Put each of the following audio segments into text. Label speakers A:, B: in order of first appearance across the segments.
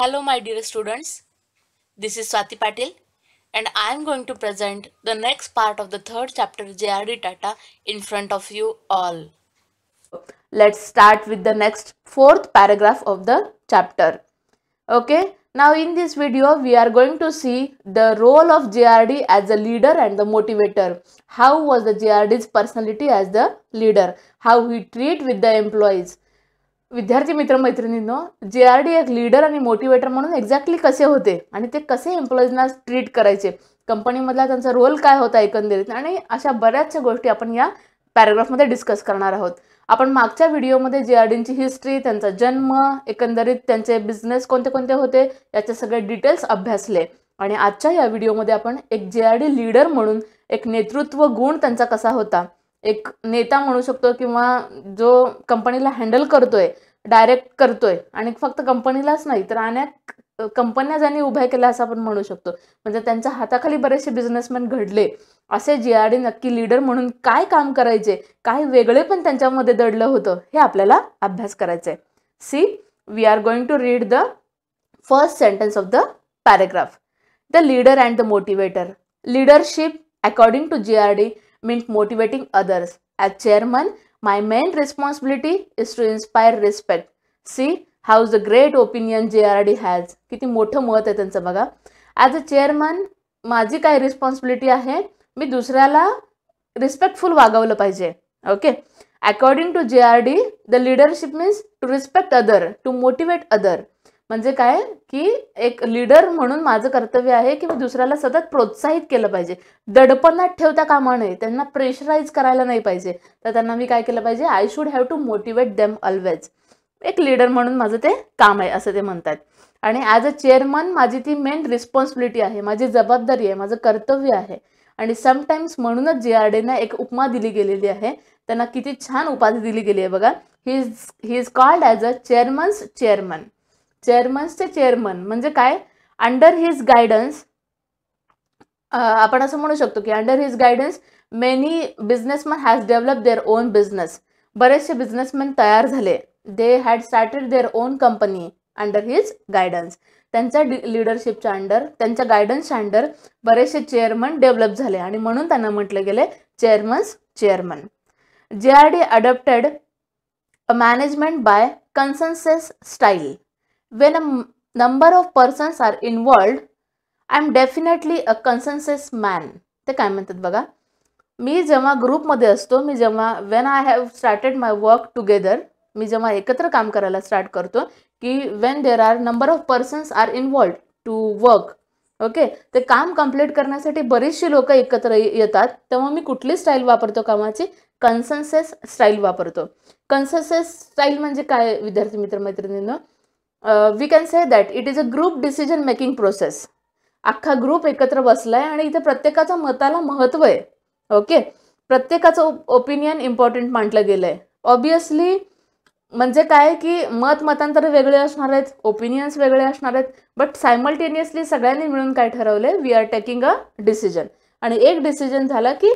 A: Hello my dear students, this is Swati Patil and I am going to present the next part of the third chapter JRD Tata in front of you all. Let's start with the next fourth paragraph of the chapter. Okay, now in this video we are going to see the role of JRD as a leader and the motivator. How was the JRD's personality as the leader? How he treat with the employees? विद्यार्थी मित्रमैत्रिणींनो J R D एक leader आणि motivator म्हणून exactly कसे होते आणि ते कसे एम्प्लॉईजना ट्रीट करायचे कंपनीमधला त्यांचा रोल काय होता एकंदरीत आणि अशा बऱ्याचशा गोष्टी आपण या पॅराग्राफमध्ये डिस्कस करणार आहोत आपण मागच्या व्हिडिओमध्ये जे आर डींची हिस्ट्री त्यांचा जन्म एकंदरीत त्यांचे बिझनेस कोणते कोणते होते याचे सगळे डिटेल्स अभ्यासले आणि आजच्या या व्हिडिओमध्ये आपण एक जे आर डी लीडर म्हणून एक नेतृत्व गुण त्यांचा कसा होता एक नेता म्हणू शकतो किंवा जो कंपनीला हँडल करतोय डायरेक्ट करतोय आणि फक्त कंपनीलाच नाही तर अनेक कंपन्या ज्यांनी उभ्या केल्या असं आपण म्हणू शकतो म्हणजे त्यांच्या हाताखाली बरेचसे बिझनेसमॅन घडले असे जी आर डी नक्की लीडर म्हणून काय काम करायचे काय वेगळे पण त्यांच्यामध्ये दडलं होतं हे आपल्याला अभ्यास करायचंय see we are going to read the first sentence of the paragraph the leader and the motivator leadership according to J R D meant motivating others. As chairman, my main responsibility is to inspire respect. See how the great opinion JRD has. किती मोठं मत आहे त्यांचं बघा As a chairman, माझी काय responsibility आहे मी दुसऱ्याला रिस्पेक्टफुल वागवलं पाहिजे okay according to J R D the leadership means to respect other to motivate other म्हणजे काय की एक लीडर म्हणून माझं कर्तव्य आहे की मी दुसऱ्याला सतत प्रोत्साहित केलं पाहिजे दडपणात ठेवता कामा नये त्यांना प्रेशराईज करायला नाही पाहिजे तर त्यांना मी काय केलं पाहिजे I should have to motivate them always एक लीडर म्हणून माझं ते काम आहे असं ते म्हणतात आणि ॲज अ चेअरमन माझी ती मेन रिस्पॉन्सिबिलिटी आहे माझी जबाबदारी आहे माझं कर्तव्य आहे आणि समटाईम्स म्हणूनच जे आर डेना एक उपमा दिली गेलेली आहे त्यांना किती छान उपाधी दिली गेली आहे बघा he is he is called as a chairman's chairman चे चेअरमन म्हणजे काय अंडर हिज गायडन्स आपण असं म्हणू शकतो की under his guidance many businessman has develop their own business बरेचसे बिझनेसमॅन तयार झाले they had started their own company under his guidance त्यांच्या लिडरशिपच्या अंडर त्यांच्या गायडन्सच्या अंडर बरेचसे चेअरमन डेव्हलप झाले आणि म्हणून त्यांना म्हटले गेले chairman's chairman J R D adopted management by consensus style When a number of persons are involved, I am definitely a consensus man. ते काय म्हणतात बघा मी जेव्हा ग्रुपमध्ये असतो मी जेव्हा when I have started my work together मी जेव्हा एकत्र काम करायला स्टार्ट करतो की when there are number of persons are involved to work okay ते काम कम्प्लीट करण्यासाठी बरीचशी लोक एकत्र येतात तेव्हा मी कुठली स्टाईल वापरतो कामाची कन्सन्सेस स्टाईल वापरतो कन्सन्सेस स्टाईल म्हणजे काय विद्यार्थी मित्रमैत्रिणींना we can say that it is a group decision making process अख्खा ग्रुप एकत्र बसला आहे आणि इथे प्रत्येकाच्या मताला महत्त्व आहे ओके प्रत्येकाचं ओपिनियन इम्पॉर्टंट मांडलं गेलं आहे ऑब्वियसली म्हणजे काय की मत मतांतर वेगळे असणार आहेत ओपिनियन्स वेगळे असणार आहेत बट सायमल्टेनियसली सगळ्यांनी मिळून काय ठरवलं we are taking a decision आणि एक डिसिजन झाला की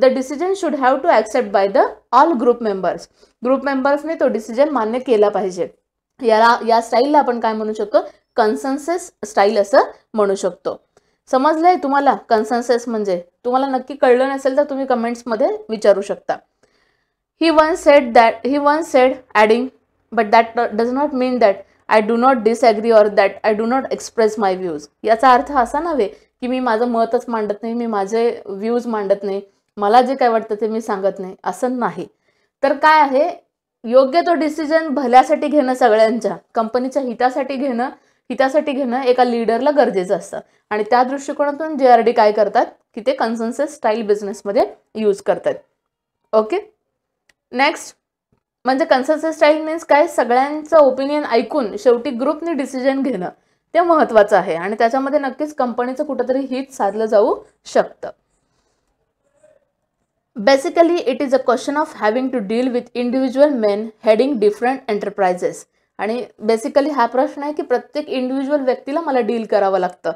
A: the decision should have to accept by the all group members group मेंबर्सने तो डिसिजन मान्य केला पाहिजे याला या स्टाईलला आपण काय म्हणू शकतो कन्सन्सेस स्टाईल असं म्हणू शकतो समजलंय तुम्हाला कन्सन्सेस म्हणजे तुम्हाला नक्की कळलं नसेल तर तुम्ही कमेंट्समध्ये विचारू शकता he once said that he once said adding but that does not mean that I do not disagree or that I do not express my views याचा अर्थ असा नव्हे की मी माझं मतच मांडत नाही मी माझे व्ह्यूज मांडत नाही मला जे काय वाटतं ते मी सांगत नाही असं नाही तर काय आहे योग्य तो डिसिजन भल्यासाठी घेणं सगळ्यांच्या कंपनीच्या हितासाठी घेणं हितासाठी घेणं एका लीडरला गरजेचं असतं आणि त्या दृष्टिकोनातून जे आर डी काय करतात की ते कन्सन्सेस स्टाईल बिझनेसमध्ये यूज करतात ओके नेक्स्ट म्हणजे कन्सन्सेस स्टाईल मीन्स काय सगळ्यांचं ओपिनियन ऐकून शेवटी ग्रुपने डिसिजन घेणं ते महत्त्वाचं आहे आणि त्याच्यामध्ये नक्कीच कंपनीचं कुठंतरी हित साधलं जाऊ शकतं basically it is a question of having to deal with individual men heading different enterprises आणि बेसिकली हा प्रश्न आहे की प्रत्येक इंडिव्हिज्युअल व्यक्तीला मला डील करावं लागतं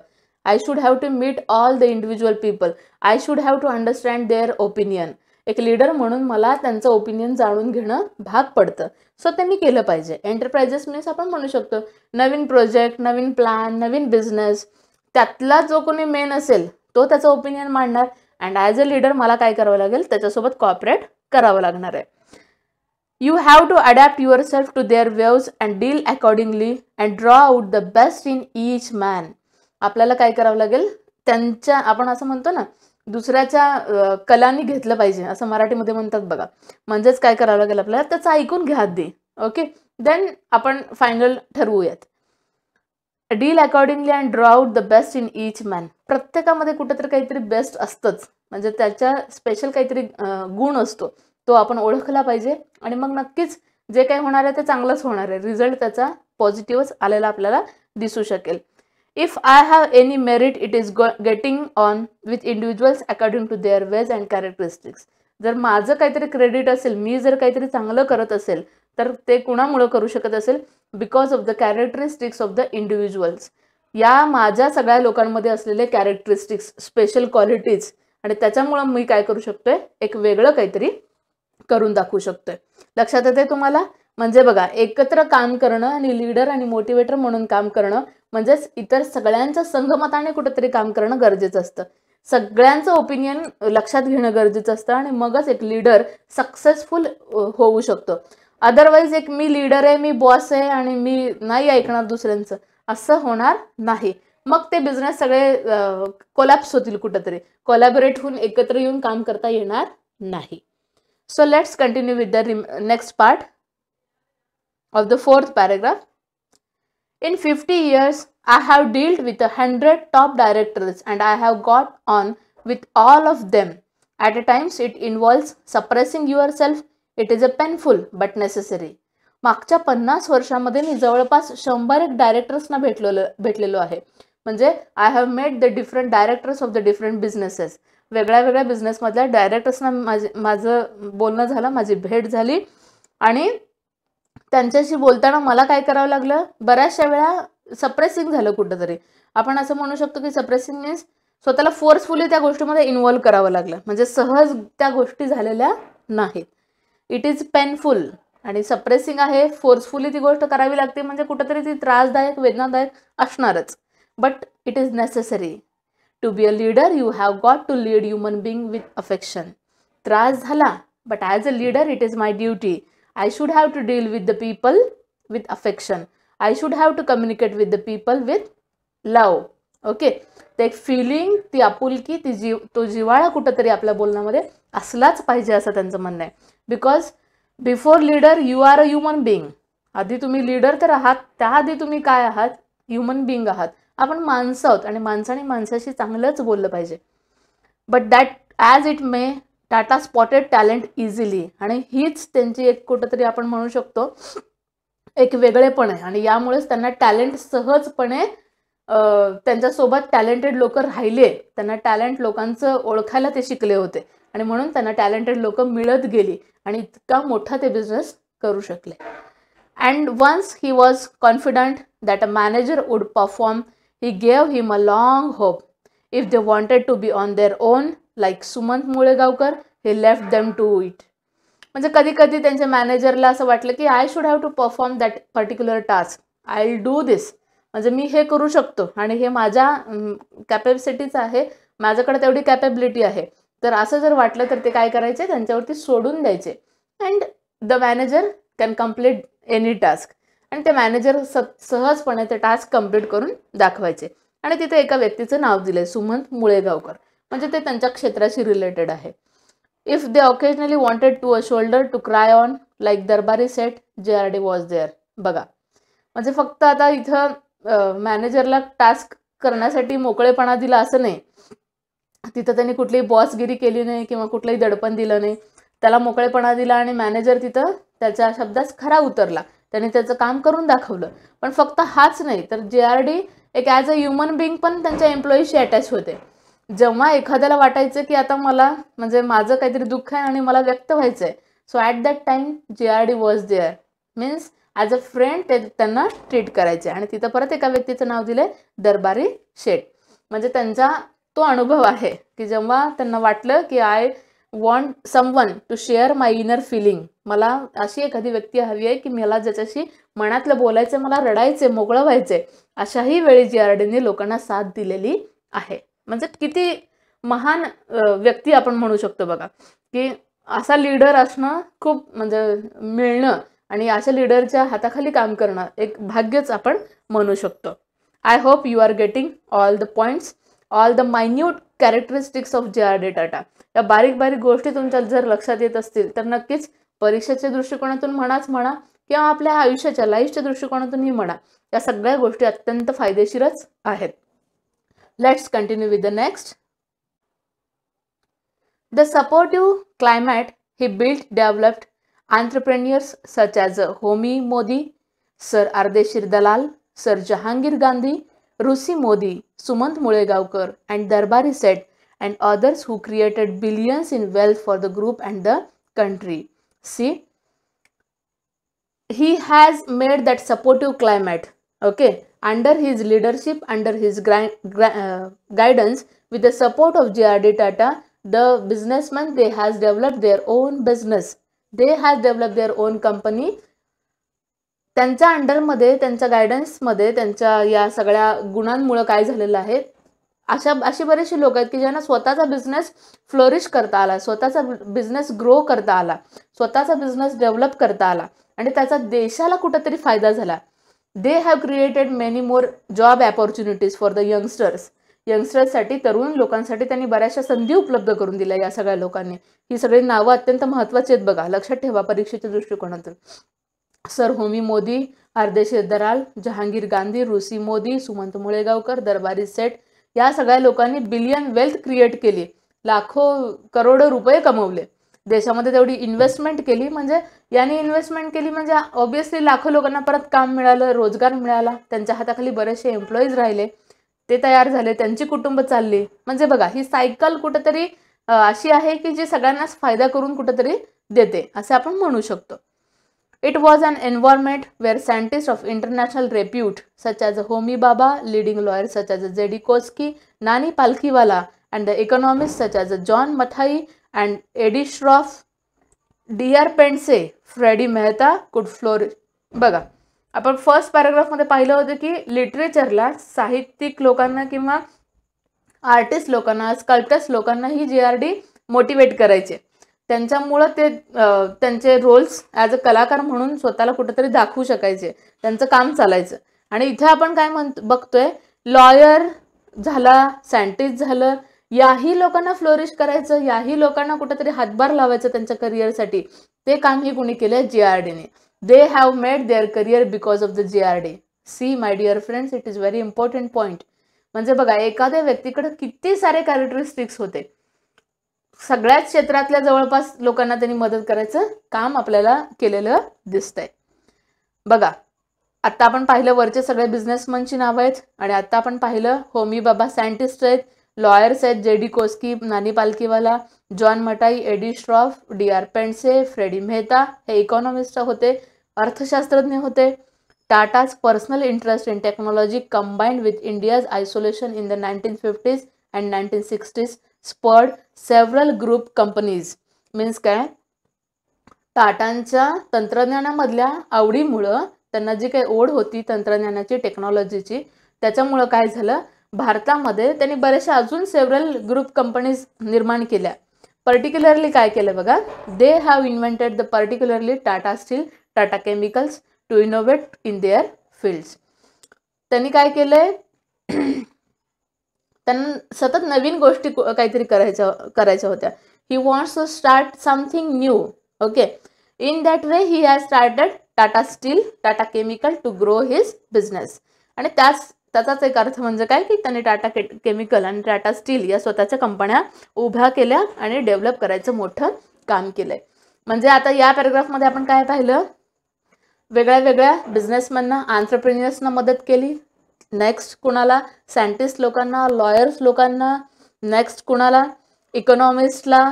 A: I should have to meet all the individual people I should have to understand their opinion एक लीडर म्हणून मला त्यांचं ओपिनियन जाणून घेणं भाग पडतं सो त्यांनी केलं पाहिजे एंटरप्राइजेस मीन्स आपण म्हणू शकतो नवीन प्रोजेक्ट नवीन प्लॅन नवीन बिझनेस त्यातला जो कोणी मेन असेल तो त्याचा ओपिनियन मांडणार अँड ॲज अ लिडर मला काय करावं लागेल त्याच्यासोबत कॉपरेट करावं लागणार आहे you have to adapt yourself to their waves and deal accordingly and draw out the best in each man आपल्याला काय करावं लागेल त्यांच्या आपण असं म्हणतो ना दुसऱ्याच्या कलांनी घेतलं पाहिजे असं मराठीमध्ये म्हणतात बघा म्हणजेच काय करावं लागेल आपल्याला त्याचं ऐकून घ्या दे ओके देन आपण फायनल ठरवूयात deal accordingly and draw out the best in each man प्रत्येकामध्ये कुठंतरी काहीतरी बेस्ट असतंच म्हणजे त्याच्या स्पेशल काहीतरी गुण असतो तो आपण ओळखला पाहिजे आणि मग नक्कीच जे काही होणार आहे ते चांगलंच होणार आहे रिझल्ट त्याचा पॉझिटिव्हच आलेला आपल्याला दिसू शकेल if I have any merit it is getting on with individuals according to their ways and characteristics जर माझं काहीतरी क्रेडिट असेल मी जर काहीतरी चांगलं करत असेल तर ते कुणामुळं करू शकत असेल because of the characteristics of the individuals या माझ्या सगळ्या लोकांमध्ये असलेले कॅरेक्टरिस्टिक्स स्पेशल क्वालिटीज आणि त्याच्यामुळं मी काय करू शकतोय एक वेगळं काहीतरी करून दाखवू शकतोय लक्षात येते तुम्हाला म्हणजे बघा एकत्र काम करणं आणि लीडर आणि मोटिवेटर म्हणून काम करणं म्हणजेच इतर सगळ्यांच्या संगमताने कुठंतरी काम करणं गरजेचं असतं सगळ्यांचं ओपिनियन लक्षात घेणं गरजेचं असतं आणि मगच एक लीडर सक्सेसफुल होऊ शकतो अदरवाईज एक मी लीडर आहे मी बॉस आहे आणि मी नाही ऐकणार दुसऱ्यांचं असं होणार नाही मग ते बिझनेस सगळे कोलॅप्स होतील कुठंतरी कोलॅबोरेट होऊन एकत्र येऊन काम करता येणार नाही so let's continue with the rim next part of the fourth paragraph in fifty years I have dealt with a hundred top directors and I have got on with all of them at a times it involves suppressing yourself it is a painful but necessary मागच्या पन्नास वर्षामध्ये मी जवळपास शंभर एक डायरेक्टर्सना भेटलेलो भेटलेलो आहे म्हणजे I have made the different directors of the different businesses वेगळ्या वेगळ्या बिझनेसमधल्या डायरेक्टर्सना माझे माझं बोलणं झालं माझी भेट झाली आणि त्यांच्याशी बोलताना मला काय करावं लागलं बऱ्याचशा वेळा सप्रेसिंग झालं कुठंतरी आपण असं म्हणू शकतो की सप्रेसिंग मीन्स स्वतःला फोर्सफुली त्या गोष्टीमध्ये इन्वॉल्व्ह करावं लागलं म्हणजे सहज त्या गोष्टी झालेल्या नाहीत इट इज पेनफुल आणि सप्रेसिंग आहे फोर्सफुली ती गोष्ट करावी लागते म्हणजे कुठंतरी ती त्रासदायक वेदनादायक असणारच but it is necessary to be a leader you have got to lead human being with affection त्रास झाला but as a leader it is my duty I should have to deal with the people with affection I should have to communicate with the people with love okay ते एक feeling ती आपुलकी ती जीव तो जिवाळा कुठंतरी आपल्या बोलण्यामध्ये असलाच पाहिजे असं त्यांचं म्हणणं आहे because before leader you are a human being आधी तुम्ही लीडर तर आहात त्याआधी तुम्ही काय आहात ह्युमन बिईंग आहात आपण माणसं आहोत आणि माणसाने माणसाशी चांगलंच बोललं पाहिजे but that as it may Tata spotted talent easily आणि हीच त्यांची एक कुठंतरी आपण म्हणू शकतो एक वेगळेपण आहे आणि यामुळेच त्यांना टॅलेंट सहजपणे त्यांच्यासोबत टॅलेंटेड लोक राहिले त्यांना टॅलेंट लोकांचं ओळखायला ते शिकले होते आणि म्हणून त्यांना टॅलेंटेड लोक मिळत गेली आणि इतका मोठा ते बिझनेस करू शकले and once he was confident that a manager would perform he gave him a long hope if they wanted to be on their own like Sumant Moolgaokar he left them to it म्हणजे कधी कधी त्यांच्या मॅनेजरला असं वाटलं की I should have to perform that particular task I will do this म्हणजे मी हे करू शकतो आणि हे माझ्या कॅपेसिटीचं आहे माझ्याकडे तेवढी कॅपेबिलिटी आहे तर असं जर वाटलं तर ते काय करायचे त्यांच्यावरती सोडून द्यायचे and the manager can complete any task आणि ते मॅनेजर स सहजपणे ते टास्क कम्प्लीट करून दाखवायचे आणि तिथे एका व्यक्तीचं नाव दिलं आहे सुमंत मुळेगावकर म्हणजे ते त्यांच्या क्षेत्राशी रिलेटेड आहे if they occasionally wanted to a shoulder to cry on like Darbari Seth J R D was there बघा म्हणजे फक्त आता इथं मॅनेजरला टास्क करण्यासाठी मोकळेपणा दिला असं नाही तिथं त्यांनी कुठलीही बॉसगिरी केली नाही किंवा कुठलंही दडपण दिलं नाही त्याला मोकळेपणा दिला आणि मॅनेजर तिथं त्याच्या शब्दास खरा उतरला त्याने त्याचं काम करून दाखवलं पण फक्त हाच नाही तर जे आर डी एक ॲज अ ह्युमन बिंग पण त्यांच्या एम्प्लॉईशी अटॅच होते जेव्हा एखाद्याला वाटायचं की आता मला म्हणजे माझं काहीतरी दुःख आहे आणि मला व्यक्त व्हायचं आहे so at that time J R D was there means as a friend ते त्यांना ट्रीट करायचे आणि तिथं परत एका व्यक्तीचं नाव दिलंय दरबारी शेठ म्हणजे त्यांचा तो अनुभव आहे की जेव्हा त्यांना वाटलं की I want someone to share my inner feeling मला अशी एखादी व्यक्ती हवी आहे की मला ज्याच्याशी मनातलं बोलायचं मला रडायचे मोकळं व्हायचे अशाही वेळी जी आर डीने लोकांना साथ दिलेली आहे म्हणजे किती महान व्यक्ती आपण म्हणू शकतो बघा की असा लीडर असणं खूप म्हणजे मिळणं आणि अशा लीडरच्या हाताखाली काम करणं एक भाग्यच आपण म्हणू शकतो I hope you are getting all the points all the minute characteristics of J R D Tata या बारीक बारीक गोष्टी तुमच्या जर लक्षात येत असतील तर नक्कीच परीक्षेच्या दृष्टिकोनातून म्हणाच म्हणा किंवा आपल्या आयुष्याच्या लाईफच्या दृष्टिकोनातूनही म्हणा या सगळ्या गोष्टी अत्यंत फायदेशीरच आहेत let's continue with the next the supportive climate he build developed such as as Homi Modi sir Ardeshir Dalal sir Jehangir Gandhi Rusi Modi, Sumant Mulegaonkar and Darbari said, and others who created billions in wealth for the group and the country. See, he has made that supportive climate, okay, under his leadership, under his uh, guidance, with the support of JRD Tata, the businessmen they has developed their own business. They has developed their own company त्यांच्या अंडरमध्ये त्यांच्या गायडन्समध्ये त्यांच्या या सगळ्या गुणांमुळं काय झालेलं आहे अशा असे बरेचसे लोक आहेत की ज्यांना स्वतःचा बिझनेस फ्लोरिश करता आला स्वतःचा बिझनेस ग्रो करता आला स्वतःचा बिझनेस डेव्हलप करता आला आणि त्याचा देशाला कुठंतरी फायदा झाला they have created many more job opportunities for the youngsters यंगस्टर्ससाठी तरुण लोकांसाठी त्यांनी बऱ्याचशा संधी उपलब्ध करून दिल्या या सगळ्या लोकांनी ही सगळी नावं अत्यंत महत्त्वाची आहेत बघा लक्षात ठेवा परीक्षेच्या दृष्टिकोनातून सर होमी मोदी अर्देशीर दराल जहांगीर गांधी ऋषी मोदी सुमंत मुळेगावकर दरबारी सेठ या सगळ्या लोकांनी बिलियन वेल्थ क्रिएट केली लाखो करोडो रुपये कमवले देशामध्ये तेवढी इन्व्हेस्टमेंट केली म्हणजे यांनी इन्व्हेस्टमेंट केली म्हणजे ऑब्व्हियसली लाखो लोकांना परत काम मिळालं रोजगार मिळाला त्यांच्या हाताखाली बरेचसे एम्प्लॉईज राहिले ते तयार झाले त्यांची कुटुंब चालली म्हणजे बघा ही सायकल कुठंतरी अशी आहे की जी सगळ्यांनाच फायदा करून कुठंतरी देते असं आपण म्हणू शकतो It was an environment where scientists of international repute such as Homi Baba, leading lawyers such as J.D. Koski, Nani Palkiwala, and the economists such as John Mathai and Eddie Shroff, D.R. Pense, Freddie Mehta could flourish. बघा आपण first पॅराग्राफमध्ये पाहिलं होतं की लिटरेचरला साहित्यिक लोकांना किंवा artist लोकांना sculptors लोकांना ही जी आर डी मोटिवेट करायचे त्यांच्यामुळं ते त्यांचे रोल्स ॲज अ कलाकार म्हणून स्वतःला कुठेतरी दाखवू शकायचे त्यांचं काम चालायचं आणि इथे आपण काय म्हण बघतोय लॉयर झाला सायंटिस्ट झालं याही लोकांना फ्लोरिश करायचं याही लोकांना कुठेतरी हातभार लावायचं त्यांच्या करिअरसाठी ते काम ही कोणी केलं जे आर डीने they have made their career because of the J R D see my dear friends it is very important point म्हणजे बघा एखाद्या व्यक्तीकडे किती सारे कॅरेक्टरिस्टिक्स होते सगळ्याच क्षेत्रातल्या जवळपास लोकांना त्यांनी मदत करायचं काम आपल्याला केलेलं दिसतंय बघा आत्ता आपण पाहिलं वरचे सगळे बिझनेसमनची नावं आहेत आणि आत्ता आपण पाहिलं होमी बाबा सायंटिस्ट आहेत लॉयर्स आहेत जे डी कोस्की Nani Palkhivala John Mathai A D Shroff D R Pendse Freddie Mehta हे इकॉनॉमिस्ट होते अर्थशास्त्रज्ञ होते Tatas personal interest in technology combined with India's isolation in the nineteen fifties and nineteen sixties spurred several group companies means काय टाटांच्या तंत्रज्ञानामधल्या आवडीमुळं त्यांना जी काही ओढ होती तंत्रज्ञानाची टेक्नॉलॉजीची त्याच्यामुळं काय झालं भारतामध्ये त्यांनी बऱ्याचशा अजून सेव्हरल ग्रुप कंपनीज निर्माण केल्या पर्टिक्युलरली काय केलं बघा they have invented the particularly Tata steel Tata chemicals to innovate in their fields त्यांनी काय केलंय त्यांना सतत नवीन गोष्टी काहीतरी करायच्या करायच्या होत्या he wants to start something new okay in that way he has started Tata steel Tata chemical to grow his business आणि त्याच त्याचाच एक अर्थ म्हणजे काय की त्यांनी टाटा केमिकल आणि टाटा स्टील या स्वतःच्या कंपन्या उभ्या केल्या आणि डेव्हलप करायचं मोठं काम केलंय म्हणजे आता या पॅरेग्राफमध्ये आपण काय पाहिलं वेगळ्या वेगळ्या बिझनेसमॅनना आंतरप्रिन्युअर्सना मदत केली नेक्स्ट कुणाला सायंटिस्ट लोकांना लॉयर्स लोकांना नेक्स्ट कुणाला इकॉनॉमिस्टला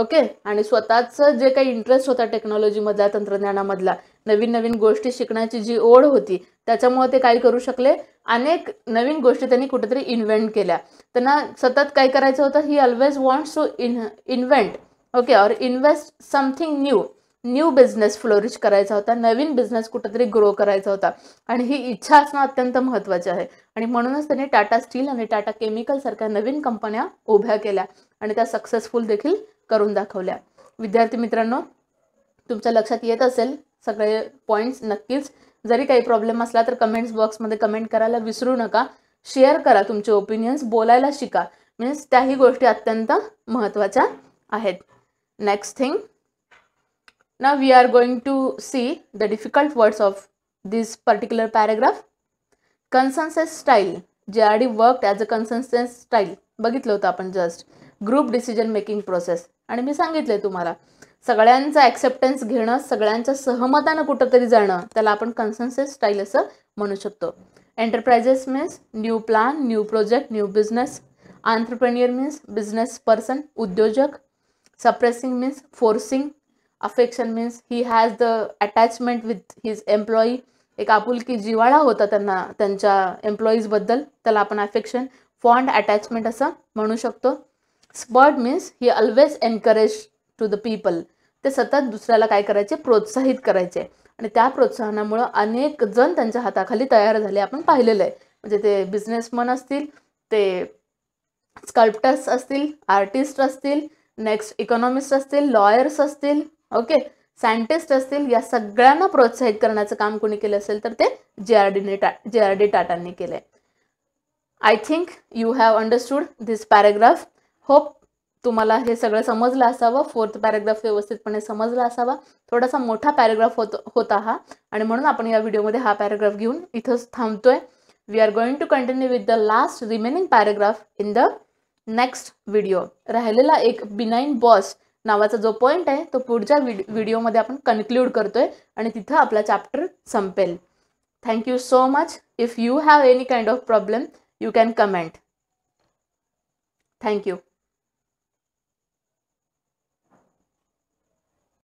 A: ओके आणि स्वतःचं जे काही इंटरेस्ट होता टेक्नॉलॉजीमधला तंत्रज्ञानामधला नवीन नवीन गोष्टी शिकण्याची जी ओढ होती त्याच्यामुळे ते काय करू शकले अनेक नवीन गोष्टी त्यांनी कुठेतरी इन्व्हेंट केल्या त्यांना सतत काय करायचं होतं he always wants to in invent okay or invest something new new business flourish करायचा होता नवीन बिझनेस कुठंतरी ग्रो करायचा होता आणि ही इच्छा असणं अत्यंत महत्त्वाची आहे आणि म्हणूनच त्यांनी टाटा स्टील आणि टाटा केमिकल सारख्या नवीन कंपन्या उभ्या केल्या आणि त्या सक्सेसफुल देखील करून दाखवल्या विद्यार्थी मित्रांनो तुमच्या लक्षात येत असेल सगळे पॉईंट्स नक्कीच जरी काही प्रॉब्लेम असला तर कमेंट्स बॉक्समध्ये कमेंट करायला विसरू नका शेअर करा तुमचे ओपिनियन्स बोलायला शिका मीन्स त्याही गोष्टी अत्यंत महत्त्वाच्या आहेत next thing Now we are going to see the difficult words of this particular paragraph. Consensus style. J R D work as a consensus style बघितलं होतं आपण just group decision making process आणि मी सांगितलं तुम्हाला सगळ्यांचा ॲक्सेप्टन्स घेणं सगळ्यांच्या सहमतानं कुठंतरी जाणं त्याला आपण कन्सन्सेस स्टाईल असं म्हणू शकतो enterprises means new plan new project new business entrepreneur means business person उद्योजक suppressing means forcing affection means he has the attachment with his employee एक आपुलकी जिवाळा होता त्यांना त्यांच्या एम्प्लॉईजबद्दल त्याला आपण अफेक्शन फॉन्ड अटॅचमेंट असं म्हणू शकतो spurt means he always encourage to the people ते सतत दुसऱ्याला काय करायचे प्रोत्साहित करायचे आणि त्या प्रोत्साहनामुळं अनेक जण त्यांच्या हाताखाली तयार झाले आपण पाहिलेलं आहे म्हणजे ते बिझनेसमन असतील ते स्कल्प्टर्स असतील आर्टिस्ट असतील नेक्स्ट इकॉनॉमिस्ट असतील लॉयर्स असतील ओके सायंटिस्ट असतील या सगळ्यांना प्रोत्साहित करण्याचं काम कोणी केलं असेल तर ते जे आर डीने टा जे आर डी टाटांनी केलं आहे I think you have understood this paragraph hope तुम्हाला हे सगळं समजलं असावं फोर्थ पॅरेग्राफ व्यवस्थितपणे समजला असावा थोडासा मोठा पॅरेग्राफ होत होता हा आणि म्हणून आपण या व्हिडिओमध्ये हा पॅरेग्राफ घेऊन इथंच थांबतोय we are going to continue with the last remaining paragraph in the next video राहिलेला एक बिनाईन बॉस नावाचा जो पॉईंट आहे तो पुढच्या व्हिडि व्हिडिओमध्ये आपण कन्क्ल्यूड करतोय आणि तिथं आपला चॅप्टर संपेल thank you so much if you have any kind of problem you can comment thank you